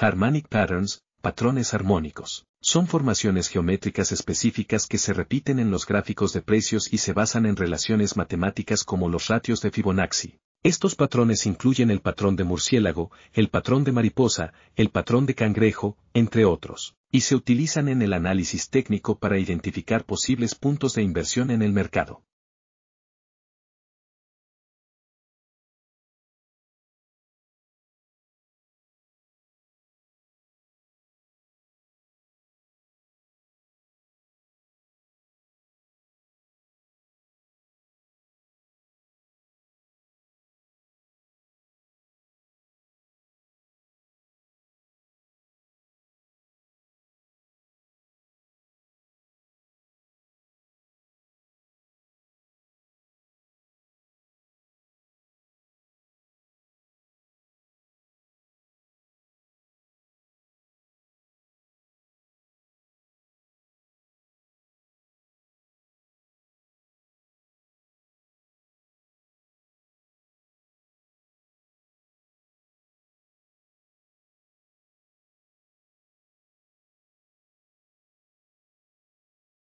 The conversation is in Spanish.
Harmonic patterns, patrones armónicos. Son formaciones geométricas específicas que se repiten en los gráficos de precios y se basan en relaciones matemáticas como los ratios de Fibonacci. Estos patrones incluyen el patrón de murciélago, el patrón de mariposa, el patrón de cangrejo, entre otros, y se utilizan en el análisis técnico para identificar posibles puntos de inversión en el mercado.